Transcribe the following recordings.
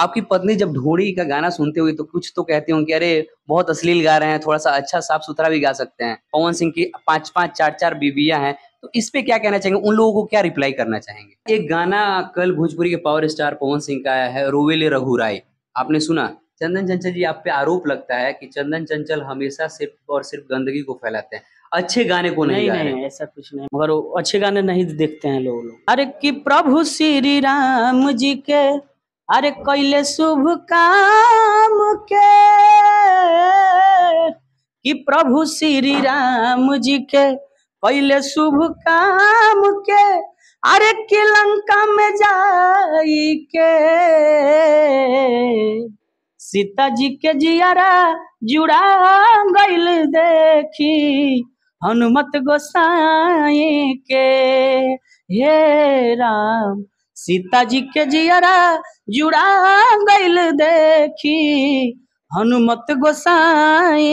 आपकी पत्नी जब ढोड़ी का गाना सुनते हुए तो कुछ तो कहती कि अरे बहुत अश्लील गा रहे हैं थोड़ा सा अच्छा साफ सुथरा भी गा सकते हैं पवन सिंह की पांच पांच चार चार बीबिया हैं तो इस पे क्या कहना चाहेंगे उन लोगों को क्या रिप्लाई करना चाहेंगे एक गाना कल भोजपुरी के पावर स्टार पवन सिंह का आया है रोवेले राय आपने सुना चंदन चंचल जी आप पे आरोप लगता है कि चंदन चंचल हमेशा सिर्फ और सिर्फ गंदगी को फैलाते हैं अच्छे गाने को नहीं, नहीं नहीं ऐसा कुछ नहीं मगर अच्छे गाने नहीं देखते हैं लोग लो। अरे की प्रभु श्री राम जी के अरे कैले शुभ काम के कि प्रभु श्री राम जी के कैले शुभ काम के अरे कि लंका में जाई के सीता जी के जियारा जुड़ा गैल देखी हनुमत गोसाई के हे राम सीता जी के जियरा जुड़ा गैल देखी हनुमत गोसाई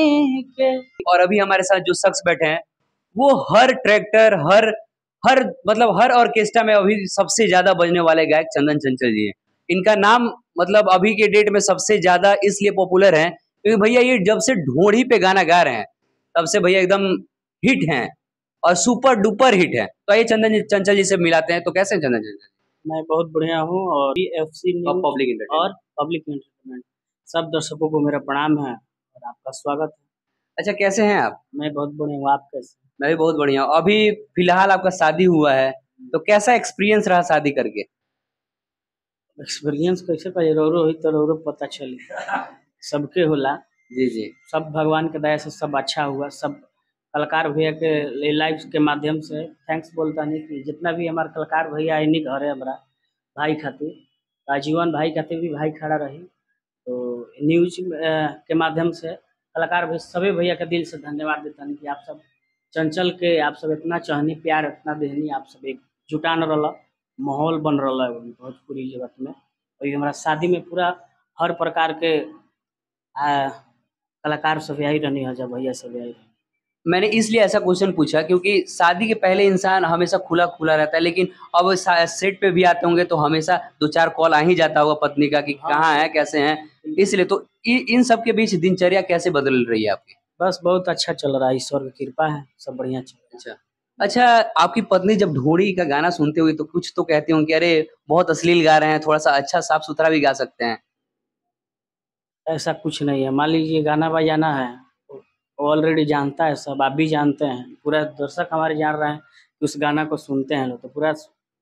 के और अभी हमारे साथ जो शख्स बैठे हैं वो हर ट्रैक्टर हर हर मतलब हर ऑर्केस्ट्रा में अभी सबसे ज्यादा बजने वाले गायक चंदन चंचल जी हैं इनका नाम मतलब अभी के डेट में सबसे ज्यादा इसलिए पॉपुलर है क्योंकि भैया ये जब से ढोड़ी पे गाना गा रहे हैं तब से भैया एकदम हिट हैं और सुपर डुपर हिट हैं तो ये चंदन चंचल जी से मिलाते हैं तो कैसे चंदन चंचल जी मैं बहुत बढ़िया हूँ और बी एफ सी पब्लिक और पब्लिक इंटरटेनमेंट सब दर्शकों को मेरा प्रणाम है और आपका स्वागत है अच्छा कैसे हैं आप मैं बहुत बढ़िया हूँ आप कैसे मैं भी बहुत बढ़िया हूँ अभी फिलहाल आपका शादी हुआ है तो कैसा एक्सपीरियंस रहा शादी करके एक्सपीरियंस कैसे पाए रोरो हुई तो रोरो पता चले सबके होला जी जी सब भगवान के दया से सब अच्छा हुआ सब कलाकार भैया के लाइव के माध्यम से थैंक्स बोलता नहीं कि जितना भी हमारे कलाकार भैया इन्हीं घर है हमारा भाई खातिर आजीवन भाई खातिर भी भाई खड़ा रही तो न्यूज के माध्यम से कलाकार भैया सभी भैया का दिल से धन्यवाद देता नहीं कि आप सब चंचल के आप सब इतना चहनी प्यार इतना देहनी आप सब एक जुटान रहा माहौल बन रहा है भोजपुरी जगत में और हमारा शादी में पूरा हर प्रकार के कलाकार सब यही रहनी है जब भैया सभी यही मैंने इसलिए ऐसा क्वेश्चन पूछा क्योंकि शादी के पहले इंसान हमेशा खुला खुला रहता है लेकिन अब सेट पे भी आते होंगे तो हमेशा दो चार कॉल आ ही जाता होगा पत्नी का कि हाँ। कहाँ है कैसे हैं इसलिए तो इन सब के बीच दिनचर्या कैसे बदल रही है आपकी बस बहुत अच्छा चल रहा है ईश्वर की कृपा है सब बढ़िया चल अच्छा अच्छा आपकी पत्नी जब ढोड़ी का गाना सुनते हुए तो कुछ तो कहती होंगी अरे बहुत अश्लील गा रहे हैं थोड़ा सा अच्छा साफ सुथरा भी गा सकते हैं ऐसा कुछ नहीं है मान लीजिए गाना बजाना है ऑलरेडी जानता है सब आप भी जानते हैं पूरा दर्शक हमारे जान रहे हैं कि उस गाना को सुनते हैं लोग तो पूरा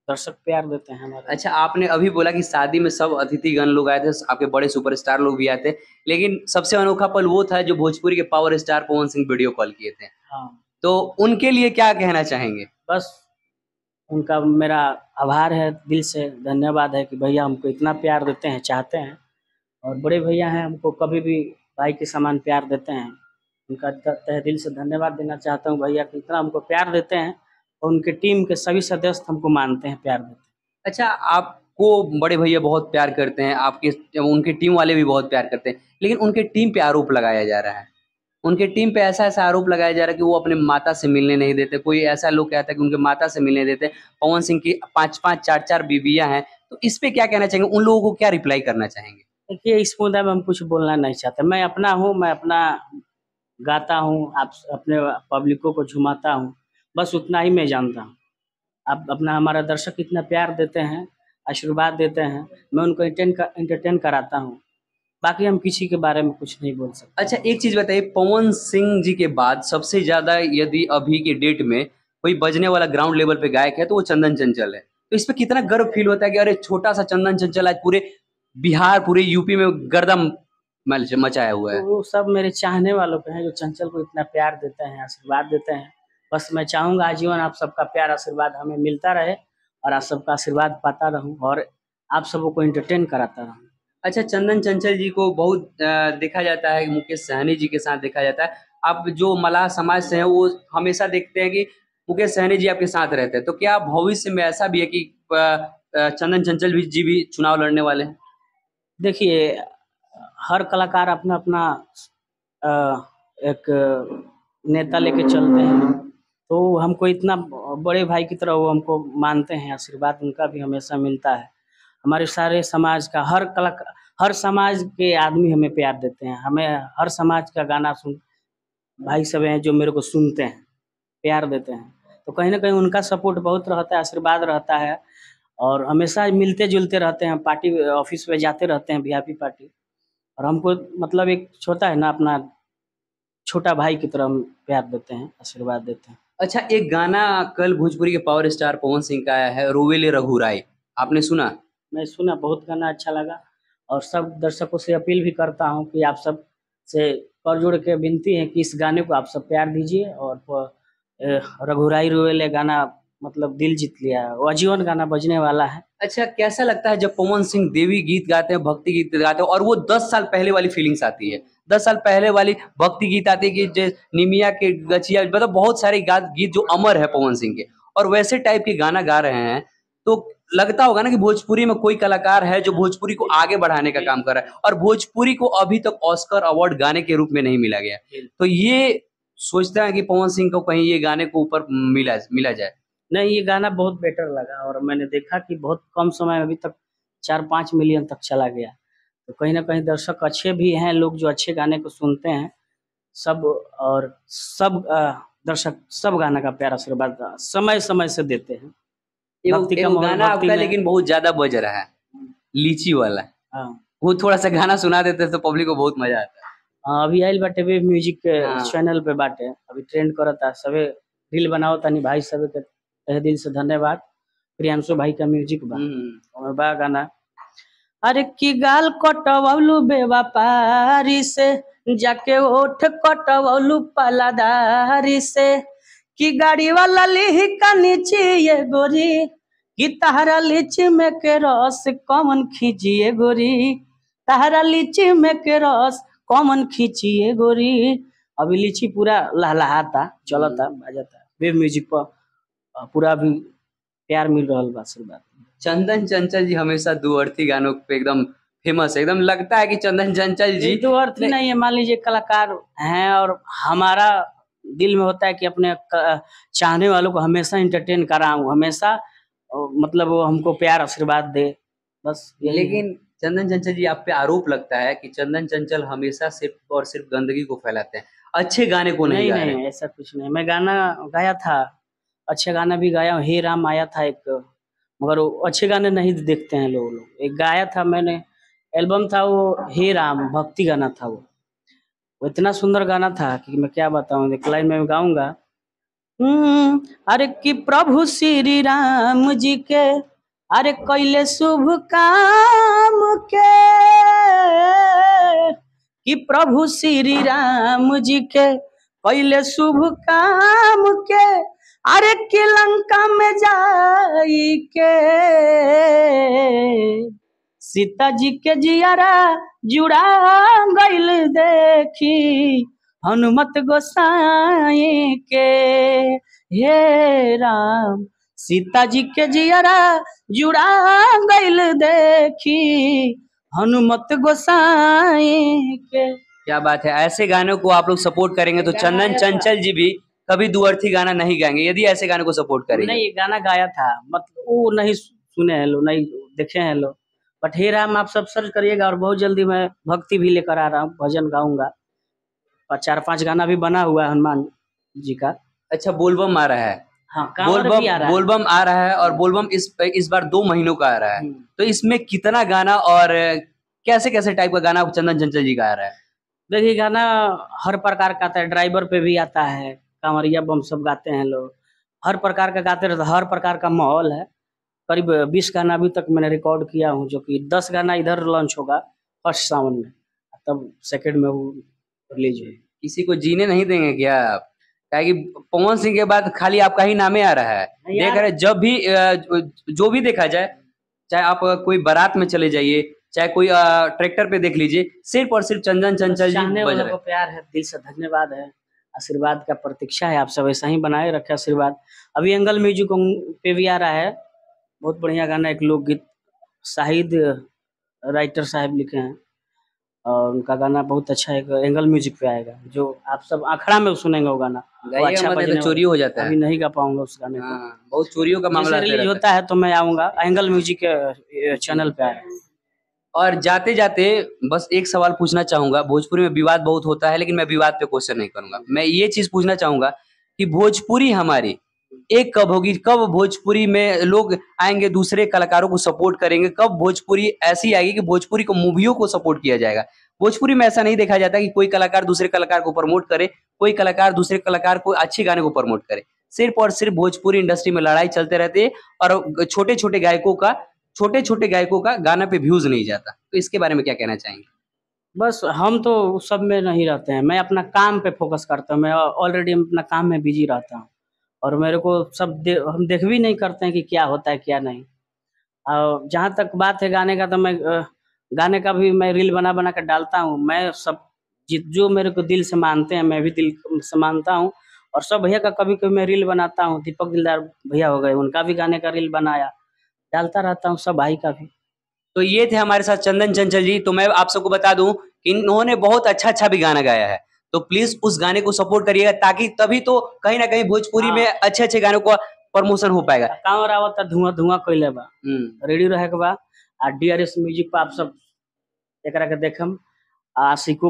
दर्शक प्यार देते हैं हमारे अच्छा आपने अभी बोला कि शादी में सब अतिथिगण लोग आए थे आपके बड़े सुपरस्टार लोग भी आए थे लेकिन सबसे अनोखा पल वो था जो भोजपुरी के power star Pawan Singh video call किए थे हाँ तो उनके लिए क्या कहना चाहेंगे बस उनका मेरा आभार है दिल से धन्यवाद है कि भैया हमको इतना प्यार देते हैं चाहते हैं और बड़े भैया हैं हमको कभी भी भाई के समान प्यार देते हैं उनका तह दिल से धन्यवाद देना चाहता हूँ भैया कि इतना हमको प्यार देते हैं और उनके टीम के सभी सदस्य हमको मानते हैं प्यार देते हैं अच्छा आपको बड़े भैया बहुत प्यार करते हैं आपके उनके टीम वाले भी बहुत प्यार करते हैं लेकिन उनके टीम पे आरोप लगाया जा रहा है उनके टीम पे ऐसा ऐसा आरोप लगाया जा रहा है कि वो अपने माता से मिलने नहीं देते कोई ऐसा लोग कहता है कि उनके माता से मिलने देते पवन सिंह की पाँच पाँच चार चार बीवियाँ हैं तो इस पर क्या कहना चाहेंगे उन लोगों को क्या रिप्लाई करना चाहेंगे देखिए इस मुद्दा में हम कुछ बोलना नहीं चाहते मैं अपना हूँ मैं अपना गाता हूँ आप अपने पब्लिकों को झुमाता हूँ बस उतना ही मैं जानता हूँ आप अपना हमारा दर्शक इतना प्यार देते हैं आशीर्वाद देते हैं मैं उनको इंटरटेन कर, कराता हूँ बाकी हम किसी के बारे में कुछ नहीं बोल सकते अच्छा एक चीज़ बताइए पवन सिंह जी के बाद सबसे ज़्यादा यदि अभी के डेट में कोई बजने वाला ग्राउंड लेवल पे गायक है तो वो चंदन चंचल है तो इस पर कितना गर्व फील होता है कि अरे छोटा सा चंदन चंचल आज पूरे बिहार पूरे यूपी में गर्दम मचाया हुआ है तो वो सब मेरे चाहने वालों पे हैं जो चंचल को इतना प्यार देते हैं आशीर्वाद देते हैं बस मैं चाहूंगा आजीवन आप सबका प्यार आशीर्वाद हमें मिलता रहे और आप सबका आशीर्वाद पाता रहूँ और आप सबों को इंटरटेन कराता रहूँ अच्छा चंदन चंचल जी को बहुत देखा जाता है मुकेश सहनी जी के साथ देखा जाता है आप जो मलाह समाज से हैं वो हमेशा देखते हैं कि मुकेश सहनी जी आपके साथ रहते हैं तो क्या भविष्य में ऐसा भी है कि चंदन चंचल जी भी चुनाव लड़ने वाले हैं देखिए हर कलाकार अपना अपना एक नेता लेके चलते हैं तो हमको इतना बड़े भाई की तरह वो हमको मानते हैं आशीर्वाद उनका भी हमेशा मिलता है हमारे सारे समाज का हर कला हर समाज के आदमी हमें प्यार देते हैं हमें हर समाज का गाना सुन भाई सब हैं जो मेरे को सुनते हैं प्यार देते हैं तो कहीं ना कहीं उनका सपोर्ट बहुत रहता है आशीर्वाद रहता है और हमेशा मिलते जुलते रहते हैं पार्टी ऑफिस में जाते रहते हैं वी पार्टी और हमको मतलब एक छोटा है ना अपना छोटा भाई की तरह हम प्यार देते हैं आशीर्वाद देते हैं अच्छा एक गाना कल भोजपुरी के पावर स्टार पवन सिंह का आया है रोवेले रघु राय आपने सुना मैं सुना बहुत गाना अच्छा लगा और सब दर्शकों से अपील भी करता हूँ कि आप सब से कर जोड़ के विनती है कि इस गाने को आप सब प्यार दीजिए और रघुराई रोवेले गाना मतलब दिल जीत लिया है वो आजीवन गाना बजने वाला है अच्छा कैसा लगता है जब पवन सिंह देवी गीत गाते हैं भक्ति गीत गाते हैं और वो दस साल पहले वाली फीलिंग्स आती है दस साल पहले वाली भक्ति गीत आती है कि निमिया के गचिया मतलब बहुत सारे गीत जो अमर है पवन सिंह के और वैसे टाइप के गाना गा रहे हैं तो लगता होगा ना कि भोजपुरी में कोई कलाकार है जो भोजपुरी को आगे बढ़ाने का काम कर रहा है और भोजपुरी को अभी तक ऑस्कर अवार्ड गाने के रूप में नहीं मिला गया तो ये सोचते हैं कि पवन सिंह को कहीं ये गाने को ऊपर मिला मिला जाए नहीं ये गाना बहुत बेटर लगा और मैंने देखा कि बहुत कम समय में अभी तक चार पाँच मिलियन तक चला गया तो कहीं ना कहीं दर्शक अच्छे भी हैं लोग जो अच्छे गाने को सुनते हैं सब और सब दर्शक सब गाना का प्यार आशीर्वाद समय समय से देते हैं गाना आपका लेकिन बहुत ज्यादा बज रहा है लीची वाला हाँ। वो थोड़ा सा गाना सुना देते तो पब्लिक को बहुत मजा आता है हाँ, अभी आयल बाटे म्यूजिक चैनल हाँ। पे बाटे अभी ट्रेंड करता सभी रील बनाओ तानी भाई सबे के तहे दिल से धन्यवाद प्रियांशु भाई का म्यूजिक बा हम्म। और बा गाना अरे की गाल कटवलू बेवापारी से जाके ओठ कटवलू पलादारी से की गाड़ी वाला लिह का नीचे ये गोरी की तहरा लीची में के रस कॉमन खींचिए गोरी तहरा लीची में के रस कॉमन खींचिए गोरी अभी लीची पूरा लहलहाता चलता हम्म। बजाता वेब म्यूजिक पर पूरा भी प्यार मिल रहा बा शुरुआत चंदन चंचल जी हमेशा दो अर्थी गानों पे एकदम फेमस है एकदम लगता है कि चंदन चंचल जी दो अर्थी नहीं है मान लीजिए कलाकार हैं और हमारा दिल में होता है कि अपने चाहने वालों को हमेशा इंटरटेन कराऊ हमेशा मतलब वो हमको प्यार आशीर्वाद दे बस लेकिन चंदन चंचल जी आप पे आरोप लगता है कि चंदन चंचल हमेशा सिर्फ और सिर्फ गंदगी को फैलाते हैं अच्छे गाने को नहीं, नहीं, नहीं ऐसा कुछ नहीं मैं गाना गाया था अच्छा गाना भी गाया हूँ हे राम आया था एक मगर वो अच्छे गाने नहीं देखते हैं लोग लो। एक गाया था मैंने एल्बम था वो हे राम भक्ति गाना था वो वो इतना सुंदर गाना था कि मैं क्या बताऊँ एक लाइन में गाऊंगा अरे हम्म, कि प्रभु श्री राम जी के अरे कैले शुभ काम के कि प्रभु श्री राम जी के कैले शुभ काम के अरे के लंका में जाई के सीता जी के जियारा जुड़ा गैल देखी हनुमत गोसाई के हे राम सीता जी के जियारा जुड़ा गैल देखी हनुमत गोसाई के क्या बात है ऐसे गानों को आप लोग सपोर्ट करेंगे तो चंदन चंचल जी भी कभी दुअर्थी गाना नहीं गाएंगे यदि ऐसे गाने को सपोर्ट करेंगे नहीं ये गाना गाया था मतलब वो नहीं सुने हैं लोग नहीं देखे हैं लोग बट हे राम आप सब सर्च करिएगा और बहुत जल्दी मैं भक्ति भी लेकर आ रहा हूँ भजन गाऊंगा और चार पांच गाना भी बना हुआ है हनुमान जी का अच्छा बोलबम आ रहा है हाँ, बोलबम बोलबम आ रहा है और बोलबम इस इस बार दो महीनों का आ रहा है हम्म। तो इसमें कितना गाना और कैसे कैसे टाइप का गाना चंदन चंचल जी का आ रहा है देखिए गाना हर प्रकार का आता है ड्राइवर पे भी आता है कांवरिया बम सब गाते हैं लोग हर प्रकार का गाते रहते तो हर प्रकार का माहौल है करीब बीस गाना अभी तक मैंने रिकॉर्ड किया हूँ जो कि दस गाना इधर लॉन्च होगा फर्स्ट सावन में तब सेकेंड में वो रिलीज हुई किसी को जीने नहीं देंगे क्या आप कि पवन सिंह के बाद खाली आपका ही नामे आ रहा है देख रहे जब भी जो भी देखा जाए चाहे आप कोई बारात में चले जाइए चाहे कोई ट्रैक्टर पे देख लीजिए सिर्फ और सिर्फ चंदन चंचल जी को प्यार है दिल से धन्यवाद है आशीर्वाद का प्रतीक्षा है आप सब ऐसा ही बनाए रखे आशीर्वाद अभी एंगल म्यूजिक पे भी आ रहा है बहुत बढ़िया गाना एक लोकगीत शाहिद राइटर साहब लिखे हैं और उनका गाना बहुत अच्छा है एंगल म्यूजिक पे आएगा जो आप सब आखड़ा में सुनेंगे वो गाना वो अच्छा तो चोरी हो जाता है अभी नहीं गा पाऊंगा उस गाने को हाँ, बहुत चोरियों का मामला रिलीज होता है तो मैं आऊंगा एंगल म्यूजिक चैनल पे आया और जाते जाते बस एक सवाल पूछना चाहूंगा भोजपुरी में विवाद बहुत होता है लेकिन मैं विवाद पे क्वेश्चन नहीं करूंगा मैं ये चीज पूछना चाहूंगा कि भोजपुरी हमारी एक कब होगी कब भोजपुरी में लोग आएंगे दूसरे कलाकारों को सपोर्ट करेंगे कब भोजपुरी ऐसी आएगी कि भोजपुरी को मूवियों को सपोर्ट किया जाएगा भोजपुरी में ऐसा नहीं देखा जाता कि कोई कलाकार दूसरे कलाकार को प्रमोट करे कोई कलाकार दूसरे कलाकार को अच्छे गाने को प्रमोट करे सिर्फ और सिर्फ भोजपुरी इंडस्ट्री में लड़ाई चलते रहती है और छोटे छोटे गायकों का छोटे छोटे गायकों का गाना पे व्यूज नहीं जाता तो इसके बारे में क्या कहना चाहेंगे बस हम तो सब में नहीं रहते हैं मैं अपना काम पे फोकस करता हूँ मैं ऑलरेडी अपना काम में बिजी रहता हूँ और मेरे को सब दे, हम देख भी नहीं करते हैं कि क्या होता है क्या नहीं और जहाँ तक बात है गाने का तो मैं गाने का भी मैं रील बना बना कर डालता हूँ मैं सब जित जो मेरे को दिल से मानते हैं मैं भी दिल से मानता हूँ और सब भैया का कभी कभी मैं रील बनाता हूँ दीपक दिलदार भैया हो गए उनका भी गाने का रील बनाया डालता रहता हूँ सब भाई का भी तो ये थे हमारे साथ चंदन चंचल जी तो मैं आप सबको बता दूं कि इन्होंने बहुत अच्छा अच्छा भी गाना गाया है तो प्लीज उस गाने को सपोर्ट करिएगा ताकि तभी तो कहीं ना कहीं भोजपुरी हाँ। में अच्छे अच्छे गानों का प्रमोशन हो पाएगा काम रावत धुआं धुआं कैले बा रेडी रहे के बा आ एस म्यूजिक पर आप सब एक देखम आ सिको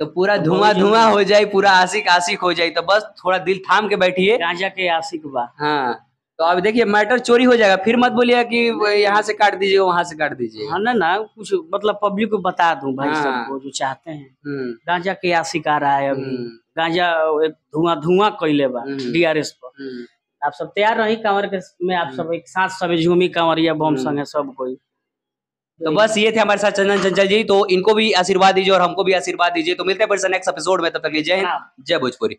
तो पूरा तो धुआं धुआं हो जाए पूरा आशिक आशिक हो जाए तो बस थोड़ा दिल थाम के बैठिए राजा के आशिक बा हाँ तो अब देखिए मैटर चोरी हो जाएगा फिर मत बोलिएगा कि यहाँ से काट दीजिए वहाँ से काट दीजिए हाँ ना ना कुछ मतलब पब्लिक को बता दूं भाई हाँ। सबको जो चाहते हैं हम्म। गांजा क्या सिखा रहा है अभी हम्म। गांजा धुआं धुआं कैले बा डीआरएस हम्म। पर आप सब तैयार रही कांवर के में आप सब एक साथ सब झूमी कांवरिया बम संग सब कोई तो बस ये थे हमारे साथ चंदन चंचल जी तो इनको भी आशीर्वाद दीजिए और हमको भी आशीर्वाद दीजिए तो मिलते हैं नेक्स्ट एपिसोड में तब तक जय हिंद हाँ। जय भोजपुरी